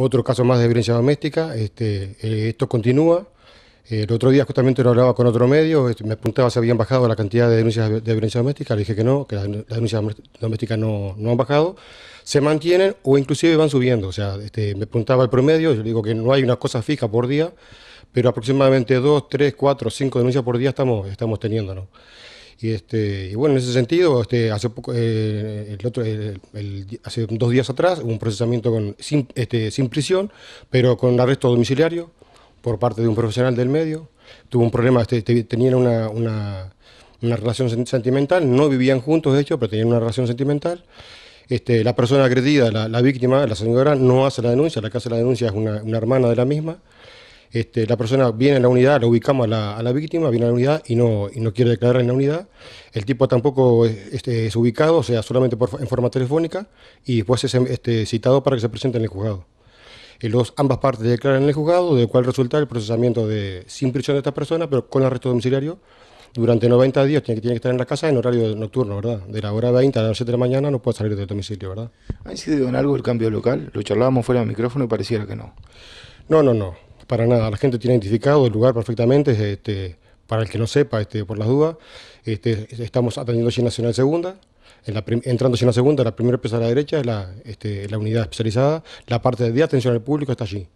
Otro caso más de violencia doméstica, este, eh, esto continúa. El otro día justamente lo hablaba con otro medio, este, me preguntaba si habían bajado la cantidad de denuncias de violencia doméstica, le dije que no, que las denuncias domésticas no, han bajado, se mantienen o inclusive van subiendo, o sea, este, me preguntaba el promedio, yo digo que no hay una cosa fija por día, pero aproximadamente 2, 3, 4, 5 denuncias por día estamos, estamos teniendo, ¿no? Y, este, y bueno, en ese sentido, este, hace poco, eh, el otro, hace dos días atrás, hubo un procesamiento este, sin, prisión, pero con arresto domiciliario por parte de un profesional del medio. Tuvo un problema, este, tenían una, relación sentimental, no vivían juntos, de hecho, pero tenían una relación sentimental. Este, la persona agredida, la, la, víctima, la señora, no hace la denuncia, la que hace la denuncia es una hermana de la misma. Este, la persona viene a la unidad, la ubicamos a la, víctima, viene a la unidad y no, y no quiere declarar en la unidad. El tipo tampoco es, este, es ubicado, o sea, solamente por, en forma telefónica y después es este, citado para que se presente en el juzgado. Y eh, los, ambas partes declaran en el juzgado, de cual resulta el procesamiento de sin prisión de esta persona, pero con arresto domiciliario durante 90 días tiene que, tiene que estar en la casa en horario nocturno, ¿verdad? De la hora 20 a las 7 de la mañana no puede salir del domicilio, ¿verdad? ¿Ha incidido en algo el cambio local? Lo charlábamos fuera del micrófono y pareciera que no. No, no, no para nada. La gente tiene identificado el lugar perfectamente, este, para el que no sepa, este, por las dudas. Este, estamos atendiendo allí en Nacional Segunda. En la entrando allí en la segunda, la primera pieza a la derecha es este, la unidad especializada. La parte de atención al público está allí.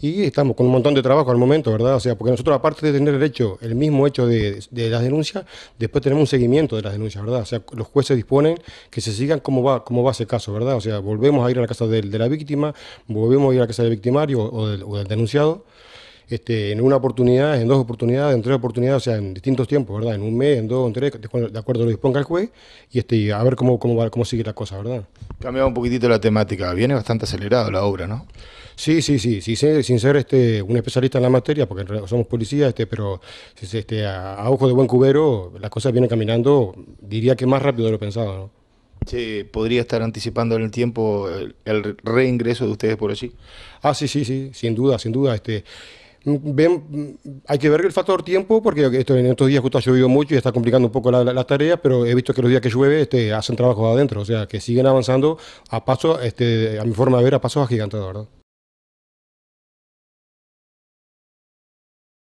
Y estamos con un montón de trabajo al momento, ¿verdad? O sea, porque nosotros, aparte de tener el hecho, el mismo hecho de, de las denuncias, después tenemos un seguimiento de las denuncias, ¿verdad? O sea, los jueces disponen que se sigan cómo va, cómo va ese caso, ¿verdad? O sea, volvemos a ir a la casa de, la víctima, volvemos a ir a la casa del victimario o del denunciado. Este, en una oportunidad, en dos oportunidades, en tres oportunidades, o sea, en distintos tiempos, ¿verdad? En un mes, en dos, en tres, de acuerdo a lo disponga el juez, y este, a ver cómo, cómo, va, cómo sigue la cosa, ¿verdad? Cambiaba un poquitito la temática, viene bastante acelerado la obra, ¿no? Sí, sí, sí, sí, sin ser este, un especialista en la materia, porque somos policías, este, pero este, a, ojo de buen cubero, las cosas vienen caminando, diría que más rápido de lo pensado. ¿no? Sí, ¿Podría estar anticipando en el tiempo el, el reingreso de ustedes por allí? Ah, sí, sí, sí, sin duda, sin duda. Este, hay que ver el factor tiempo, porque en estos días justo ha llovido mucho y está complicando un poco las la, tarea, tareas, pero he visto que los días que llueve este, hacen trabajo adentro, o sea, que siguen avanzando a paso, este, a mi forma de ver, a pasos agigantados,